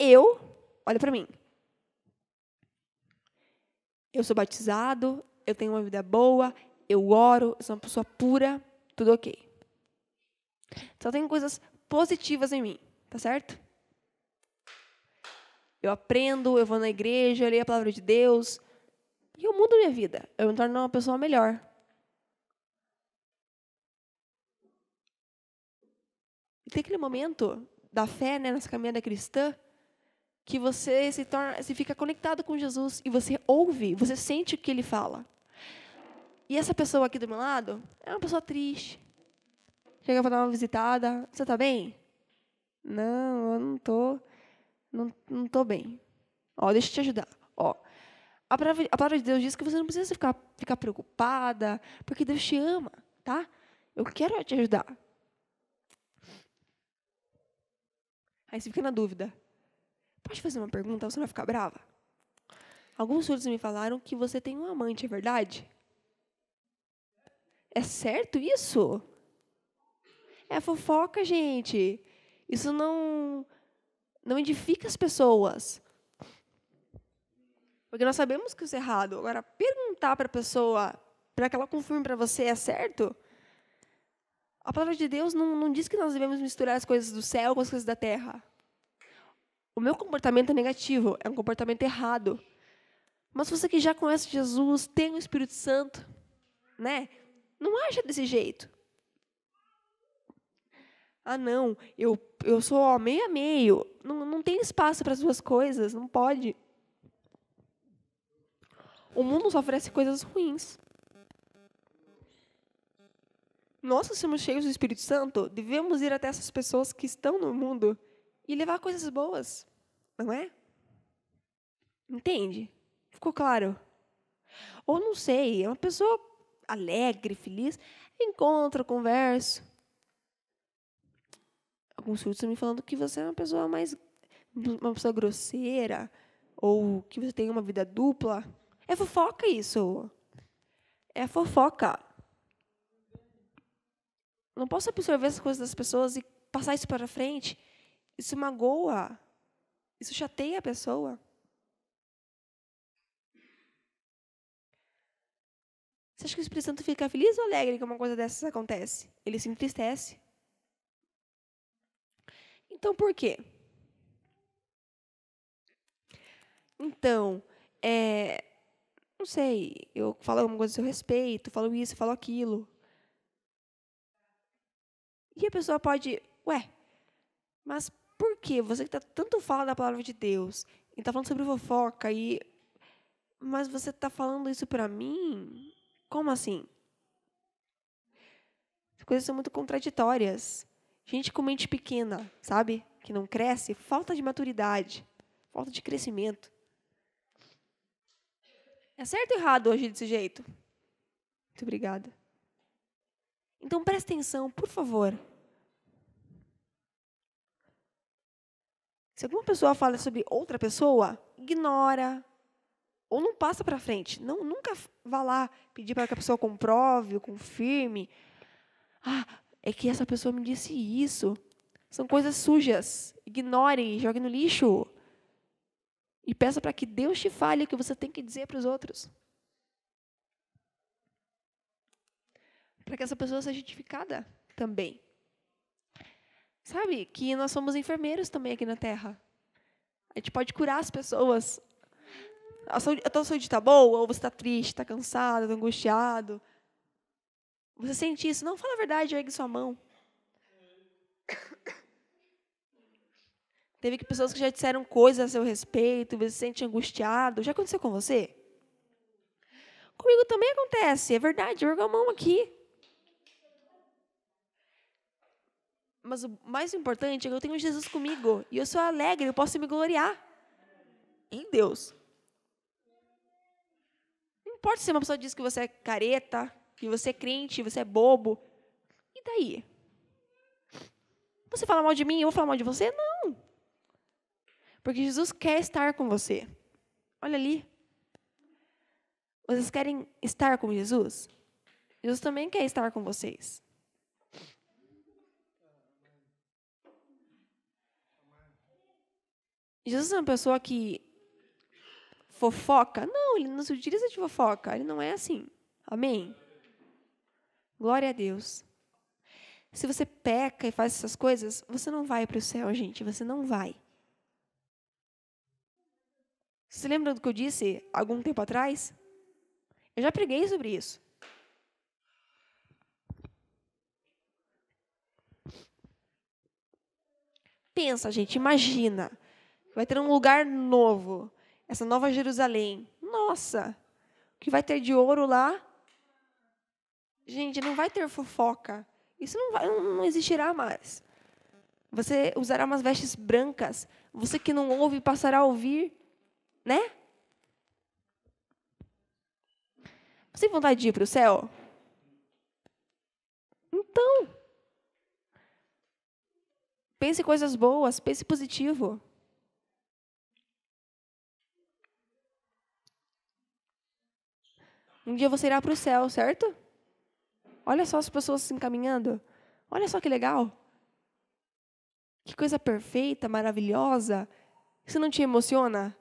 eu, olha para mim. Eu sou batizado, eu tenho uma vida boa, eu oro, eu sou uma pessoa pura, tudo ok. Só tem coisas positivas em mim, tá certo? Eu aprendo, eu vou na igreja, eu leio a palavra de Deus, e eu mudo minha vida. Eu me torno uma pessoa melhor. E tem aquele momento da fé, né, nessa caminhada cristã, que você se torna, se fica conectado com Jesus e você ouve, você sente o que ele fala. E essa pessoa aqui do meu lado é uma pessoa triste. Chega para dar uma visitada, você está bem? Não, eu não tô, não, não tô bem. Ó, deixa eu te ajudar. Ó, a palavra, a palavra de Deus diz que você não precisa ficar, ficar preocupada, porque Deus te ama, tá? Eu quero te ajudar. Aí você fica na dúvida. Pode fazer uma pergunta? Você não vai ficar brava? Alguns surdos me falaram que você tem um amante, é verdade? É certo isso? É fofoca, gente. Isso não não edifica as pessoas. Porque nós sabemos que isso é errado. Agora, perguntar para a pessoa, para que ela confirme para você, é certo? A palavra de Deus não, não diz que nós devemos misturar as coisas do céu com as coisas da terra o meu comportamento é negativo, é um comportamento errado. Mas você que já conhece Jesus, tem o Espírito Santo, né? Não acha desse jeito. Ah, não, eu, eu sou ó, meio a meio. Não, não tem espaço para as duas coisas, não pode. O mundo só oferece coisas ruins. Nós que somos cheios do Espírito Santo, devemos ir até essas pessoas que estão no mundo e levar coisas boas, não é? Entende? Ficou claro? Ou não sei, é uma pessoa alegre, feliz, encontra, conversa. Alguns estão me falando que você é uma pessoa mais uma pessoa grosseira ou que você tem uma vida dupla. É fofoca isso. É fofoca. Não posso absorver as coisas das pessoas e passar isso para frente. Isso magoa. Isso chateia a pessoa. Você acha que o Espírito Santo fica feliz ou alegre que uma coisa dessas acontece? Ele se entristece. Então, por quê? Então, é, não sei, eu falo alguma coisa a seu respeito, falo isso, falo aquilo. E a pessoa pode, ué, mas por quê? Você que tá tanto fala da palavra de Deus e tá falando sobre fofoca e mas você tá falando isso para mim? Como assim? As coisas são muito contraditórias. Gente com mente pequena, sabe? Que não cresce, falta de maturidade, falta de crescimento. É certo ou errado hoje desse jeito? Muito obrigada. Então preste atenção, por favor. Se alguma pessoa fala sobre outra pessoa, ignora ou não passa para frente. Não, nunca vá lá pedir para que a pessoa comprove, confirme. Ah, é que essa pessoa me disse isso. São coisas sujas. Ignore, jogue no lixo. E peça para que Deus te fale o que você tem que dizer para os outros. Para que essa pessoa seja edificada também. Sabe? Que nós somos enfermeiros também aqui na Terra. A gente pode curar as pessoas. A tua saúde está então boa, ou você está triste, está cansado, está angustiado. Você sente isso. Não, fala a verdade, ergue sua mão. Teve que pessoas que já disseram coisas a seu respeito, você se sente angustiado. Já aconteceu com você? Comigo também acontece, é verdade, eu ergo a mão aqui. Mas o mais importante é que eu tenho Jesus comigo. E eu sou alegre, eu posso me gloriar em Deus. Não importa se uma pessoa diz que você é careta, que você é crente, você é bobo. E daí? Você fala mal de mim, eu vou falar mal de você? Não. Porque Jesus quer estar com você. Olha ali. Vocês querem estar com Jesus? Jesus também quer estar com vocês. Jesus é uma pessoa que fofoca? Não, ele não se utiliza de fofoca. Ele não é assim. Amém? Glória a Deus. Se você peca e faz essas coisas, você não vai para o céu, gente. Você não vai. Você lembra do que eu disse algum tempo atrás? Eu já preguei sobre isso. Pensa, gente, imagina. Vai ter um lugar novo, essa nova Jerusalém. Nossa, o que vai ter de ouro lá? Gente, não vai ter fofoca. Isso não, vai, não existirá mais. Você usará umas vestes brancas. Você que não ouve passará a ouvir, né? Você tem vontade de ir para o céu? Então, pense coisas boas, pense positivo. Um dia você irá para o céu, certo? Olha só as pessoas se encaminhando. Olha só que legal. Que coisa perfeita, maravilhosa. Isso não te emociona?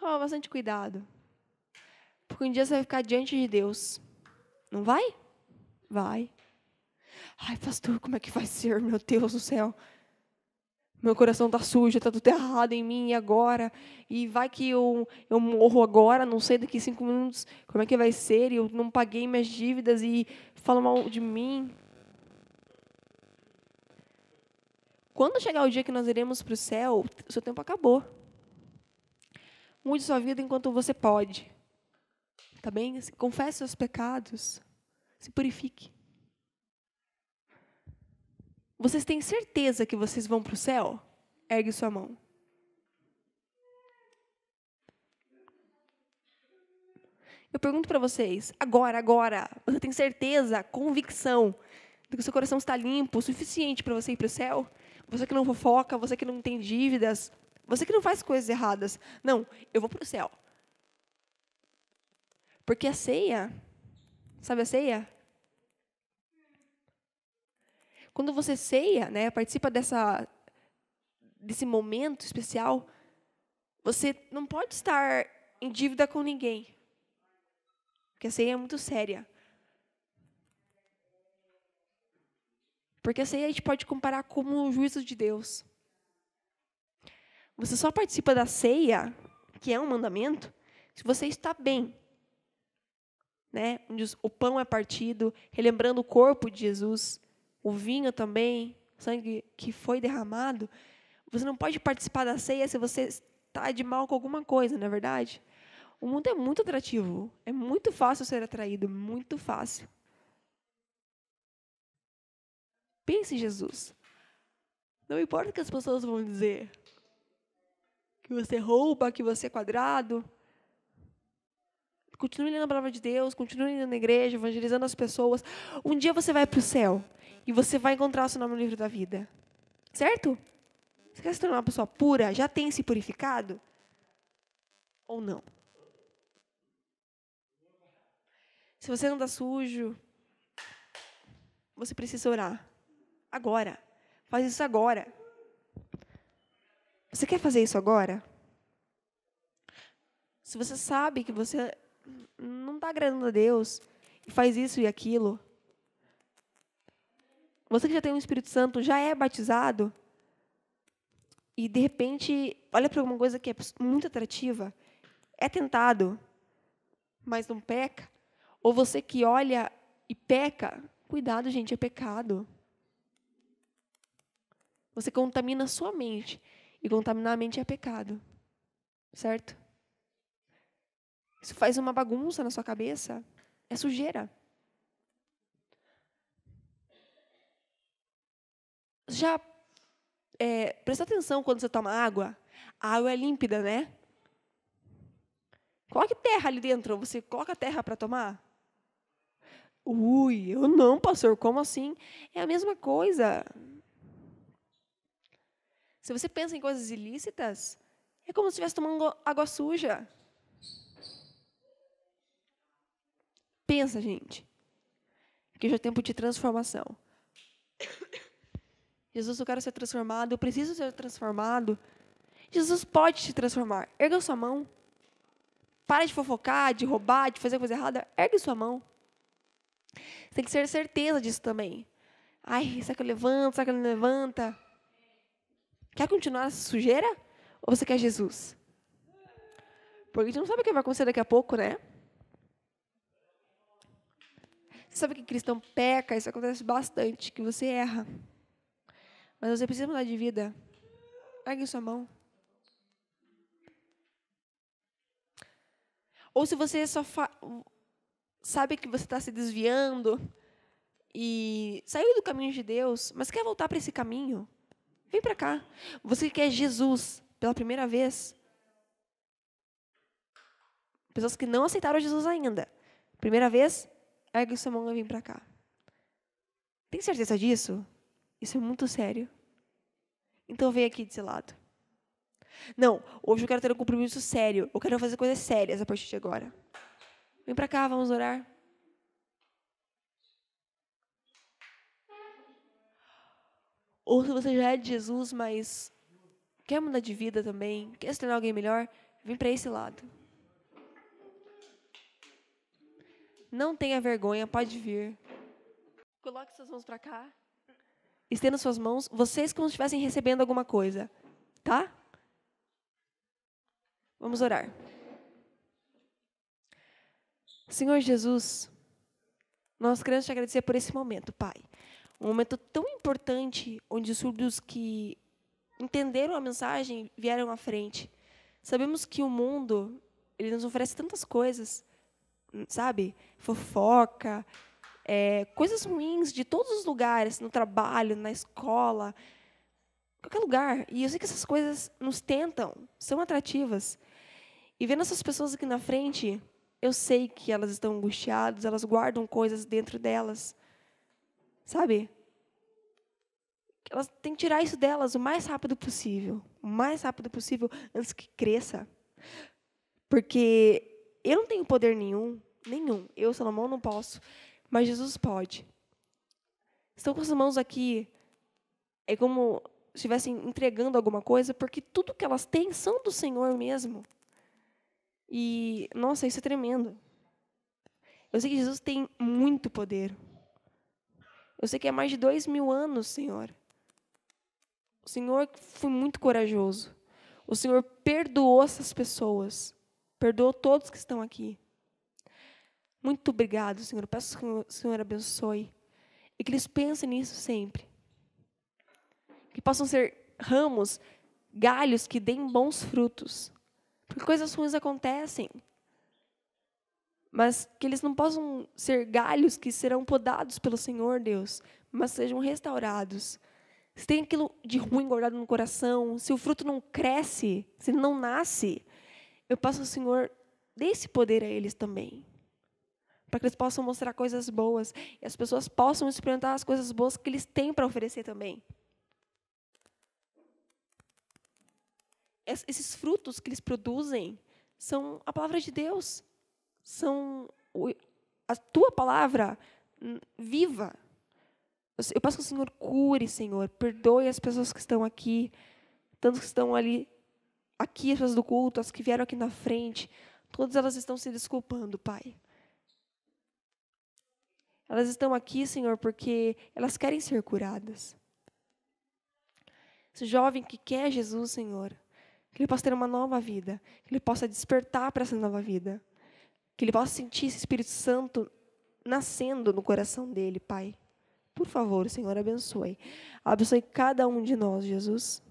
Toma bastante cuidado. Porque um dia você vai ficar diante de Deus. Não vai? Vai. Ai, pastor, como é que vai ser, meu Deus do céu? Meu coração está sujo, está tudo errado em mim agora. E vai que eu, eu morro agora, não sei daqui cinco minutos como é que vai ser. E eu não paguei minhas dívidas e fala mal de mim. Quando chegar o dia que nós iremos para o céu, o seu tempo acabou. Mude sua vida enquanto você pode. Tá bem? Confesse seus pecados. Se purifique. Vocês têm certeza que vocês vão para o céu? Ergue sua mão. Eu pergunto para vocês, agora, agora, você tem certeza, convicção de que o seu coração está limpo, o suficiente para você ir para o céu? Você que não fofoca, você que não tem dívidas, você que não faz coisas erradas. Não, eu vou para o céu. Porque a ceia, sabe a ceia? Quando você ceia, né, participa dessa, desse momento especial, você não pode estar em dívida com ninguém. Porque a ceia é muito séria. Porque a ceia a gente pode comparar como o juízo de Deus. Você só participa da ceia, que é um mandamento, se você está bem. Né? Onde o pão é partido, relembrando o corpo de Jesus o vinho também, sangue que foi derramado, você não pode participar da ceia se você está de mal com alguma coisa, não é verdade? O mundo é muito atrativo. É muito fácil ser atraído, muito fácil. Pense em Jesus. Não importa o que as pessoas vão dizer. Que você rouba, que você é quadrado, Continue lendo a palavra de Deus, continue lendo na igreja, evangelizando as pessoas. Um dia você vai para o céu e você vai encontrar seu nome no livro da vida. Certo? Você quer se tornar uma pessoa pura? Já tem se purificado? Ou não? Se você anda tá sujo, você precisa orar. Agora. Faz isso agora. Você quer fazer isso agora? Se você sabe que você não está agradando a Deus e faz isso e aquilo. Você que já tem o um Espírito Santo, já é batizado e de repente olha para alguma coisa que é muito atrativa, é tentado, mas não peca. Ou você que olha e peca, cuidado, gente, é pecado. Você contamina a sua mente e contaminar a mente é pecado. Certo? Isso faz uma bagunça na sua cabeça. É sujeira. Já é, presta atenção quando você toma água. A água é límpida, né? Coloque terra ali dentro. Você coloca terra para tomar? Ui, eu não, pastor. Como assim? É a mesma coisa. Se você pensa em coisas ilícitas, é como se estivesse tomando água suja. Pensa, gente. Que já é tempo de transformação. Jesus, eu quero ser transformado, eu preciso ser transformado. Jesus pode te transformar. Erga sua mão. Para de fofocar, de roubar, de fazer coisa errada. Ergue sua mão. Você tem que ter certeza disso também. Ai, será que eu levanto? Será que eu não levanta? Quer continuar essa sujeira? Ou você quer Jesus? Porque a gente não sabe o que vai acontecer daqui a pouco, né? Sabe que cristão peca? Isso acontece bastante, que você erra. Mas você precisa mudar de vida. Ergue sua mão. Ou se você só sabe que você está se desviando e saiu do caminho de Deus, mas quer voltar para esse caminho, vem para cá. Você quer Jesus pela primeira vez. Pessoas que não aceitaram Jesus ainda. Primeira vez, ergue sua mão e vem para cá. Tem certeza disso? Isso é muito sério. Então vem aqui desse lado. Não, hoje eu quero ter um compromisso sério. Eu quero fazer coisas sérias a partir de agora. Vem para cá, vamos orar. Ou se você já é de Jesus, mas quer mudar de vida também, quer se tornar alguém melhor, vem para esse lado. Não tenha vergonha, pode vir. Coloque suas mãos para cá. Estenda suas mãos, vocês como se estivessem recebendo alguma coisa, tá? Vamos orar. Senhor Jesus, nós queremos te agradecer por esse momento, Pai. Um momento tão importante onde os surdos que entenderam a mensagem vieram à frente. Sabemos que o mundo, ele nos oferece tantas coisas, Hum, sabe, fofoca, é, coisas ruins de todos os lugares, no trabalho, na escola, qualquer lugar. E eu sei que essas coisas nos tentam, são atrativas. E vendo essas pessoas aqui na frente, eu sei que elas estão angustiadas, elas guardam coisas dentro delas. Sabe? Elas têm que tirar isso delas o mais rápido possível. O mais rápido possível, antes que cresça. Porque eu não tenho poder nenhum, nenhum. Eu, Salomão, não posso, mas Jesus pode. Estão com as mãos aqui, é como se estivessem entregando alguma coisa, porque tudo que elas têm são do Senhor mesmo. E, nossa, isso é tremendo. Eu sei que Jesus tem muito poder. Eu sei que há é mais de dois mil anos, Senhor. O Senhor foi muito corajoso. O Senhor perdoou essas pessoas. Perdoou todos que estão aqui. Muito obrigado, Senhor. peço que o Senhor abençoe. E que eles pensem nisso sempre. Que possam ser ramos, galhos que deem bons frutos. Porque coisas ruins acontecem. Mas que eles não possam ser galhos que serão podados pelo Senhor, Deus, mas sejam restaurados. Se tem aquilo de ruim guardado no coração, se o fruto não cresce, se ele não nasce, eu peço ao Senhor, dê esse poder a eles também. Para que eles possam mostrar coisas boas e as pessoas possam experimentar as coisas boas que eles têm para oferecer também. Esses frutos que eles produzem são a palavra de Deus, são a tua palavra hum, viva. Eu peço que o Senhor cure, Senhor, perdoe as pessoas que estão aqui, tantos que estão ali aqui, as pessoas do culto, as que vieram aqui na frente, todas elas estão se desculpando, Pai. Elas estão aqui, Senhor, porque elas querem ser curadas. Esse jovem que quer Jesus, Senhor, que ele possa ter uma nova vida, que ele possa despertar para essa nova vida, que ele possa sentir esse Espírito Santo nascendo no coração dele, Pai. Por favor, Senhor, abençoe. Abençoe cada um de nós, Jesus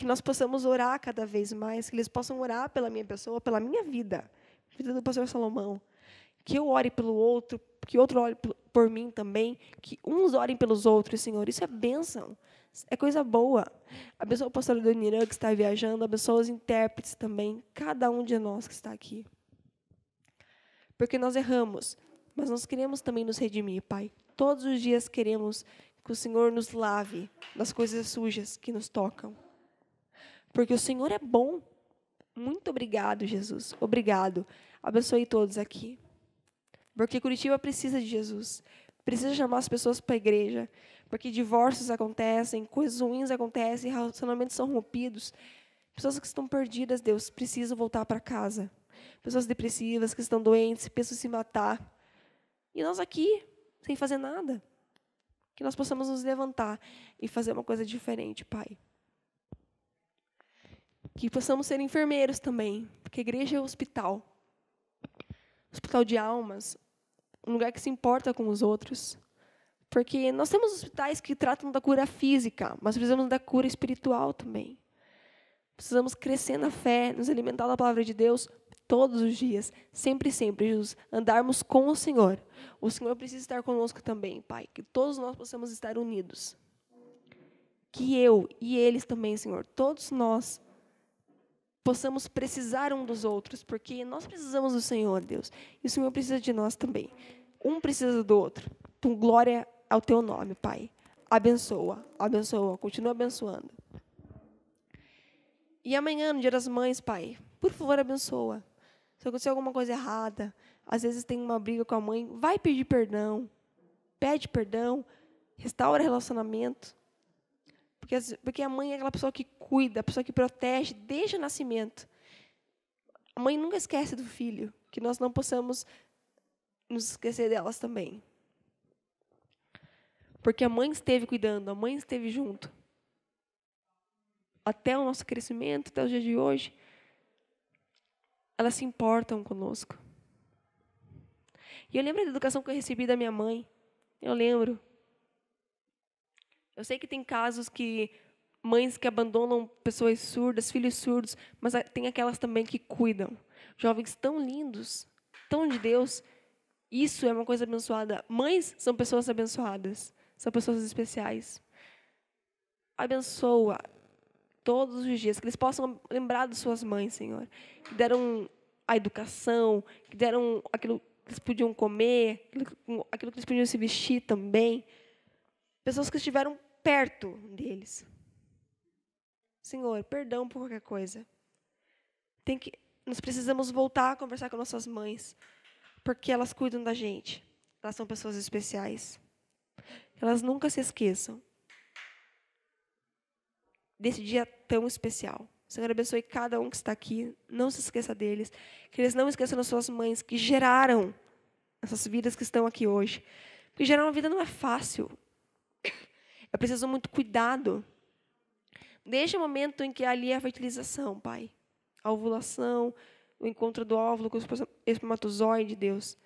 que nós possamos orar cada vez mais, que eles possam orar pela minha pessoa, pela minha vida, vida do pastor Salomão. Que eu ore pelo outro, que outro ore por mim também, que uns orem pelos outros, Senhor. Isso é bênção, é coisa boa. Abençoa o pastor Donirã que está viajando, abençoa os intérpretes também, cada um de nós que está aqui. Porque nós erramos, mas nós queremos também nos redimir, Pai. Todos os dias queremos que o Senhor nos lave das coisas sujas que nos tocam porque o Senhor é bom. Muito obrigado, Jesus. Obrigado. Abençoe todos aqui. Porque Curitiba precisa de Jesus. Precisa chamar as pessoas para a igreja. Porque divórcios acontecem, coisas ruins acontecem, relacionamentos são rompidos. Pessoas que estão perdidas, Deus, precisam voltar para casa. Pessoas depressivas, que estão doentes, pensam em se matar. E nós aqui, sem fazer nada. Que nós possamos nos levantar e fazer uma coisa diferente, Pai. Que possamos ser enfermeiros também, porque igreja é hospital. Hospital de almas, um lugar que se importa com os outros. Porque nós temos hospitais que tratam da cura física, mas precisamos da cura espiritual também. Precisamos crescer na fé, nos alimentar da palavra de Deus todos os dias, sempre, sempre, Jesus, andarmos com o Senhor. O Senhor precisa estar conosco também, Pai, que todos nós possamos estar unidos. Que eu e eles também, Senhor, todos nós possamos precisar um dos outros, porque nós precisamos do Senhor, Deus, e o Senhor precisa de nós também. Um precisa do outro. Então, glória ao teu nome, Pai. Abençoa, abençoa, continua abençoando. E amanhã, no Dia das Mães, Pai, por favor, abençoa. Se acontecer alguma coisa errada, às vezes tem uma briga com a mãe, vai pedir perdão. Pede perdão, restaura relacionamento. Porque, porque a mãe é aquela pessoa que cuida, a pessoa que protege desde o nascimento. A mãe nunca esquece do filho, que nós não possamos nos esquecer delas também. Porque a mãe esteve cuidando, a mãe esteve junto. Até o nosso crescimento, até o dia de hoje, elas se importam conosco. E eu lembro da educação que eu recebi da minha mãe. Eu lembro eu sei que tem casos que mães que abandonam pessoas surdas, filhos surdos, mas tem aquelas também que cuidam. Jovens tão lindos, tão de Deus. Isso é uma coisa abençoada. Mães são pessoas abençoadas, são pessoas especiais. Abençoa todos os dias, que eles possam lembrar das suas mães, Senhor, que deram a educação, que deram aquilo que eles podiam comer, aquilo que eles podiam se vestir também. Pessoas que estiveram perto deles. Senhor, perdão por qualquer coisa. Tem que, nós precisamos voltar a conversar com nossas mães, porque elas cuidam da gente. Elas são pessoas especiais. Elas nunca se esqueçam desse dia tão especial. Senhor, abençoe cada um que está aqui. Não se esqueça deles. Que eles não esqueçam das suas mães que geraram essas vidas que estão aqui hoje. Porque gerar uma vida não é fácil. É preciso muito cuidado. Desde o momento em que ali é a fertilização, Pai. A ovulação, o encontro do óvulo com o espermatozoide, Deus.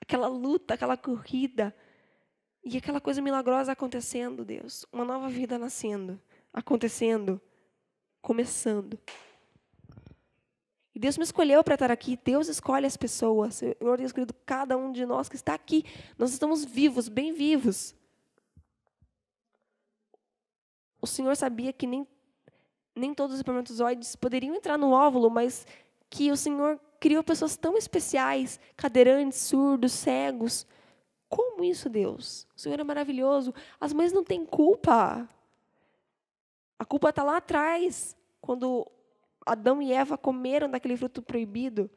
Aquela luta, aquela corrida. E aquela coisa milagrosa acontecendo, Deus. Uma nova vida nascendo, acontecendo, começando. E Deus me escolheu para estar aqui. Deus escolhe as pessoas. Senhor, Deus querido, cada um de nós que está aqui. Nós estamos vivos, bem vivos. o Senhor sabia que nem, nem todos os espermatozoides poderiam entrar no óvulo, mas que o Senhor criou pessoas tão especiais, cadeirantes, surdos, cegos. Como isso, Deus? O Senhor é maravilhoso. As mães não têm culpa. A culpa está lá atrás, quando Adão e Eva comeram daquele fruto proibido.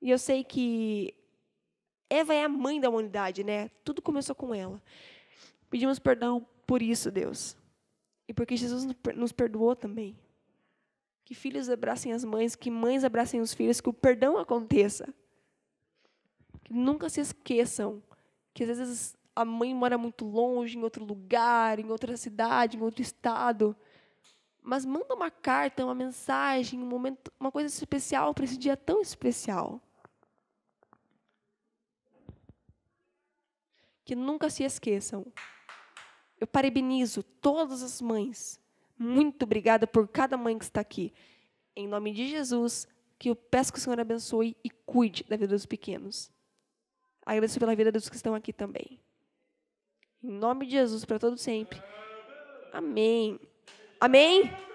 E eu sei que Eva é a mãe da humanidade, né? Tudo começou com ela. Pedimos perdão por isso, Deus. E porque Jesus nos perdoou também. Que filhos abracem as mães, que mães abracem os filhos, que o perdão aconteça. Que nunca se esqueçam que às vezes a mãe mora muito longe, em outro lugar, em outra cidade, em outro estado. Mas manda uma carta, uma mensagem, um momento, uma coisa especial para esse dia tão especial. Que nunca se esqueçam eu parabenizo todas as mães. Muito obrigada por cada mãe que está aqui. Em nome de Jesus, que eu peço que o Senhor abençoe e cuide da vida dos pequenos. Agradeço pela vida dos que estão aqui também. Em nome de Jesus, para todo sempre. Amém. Amém.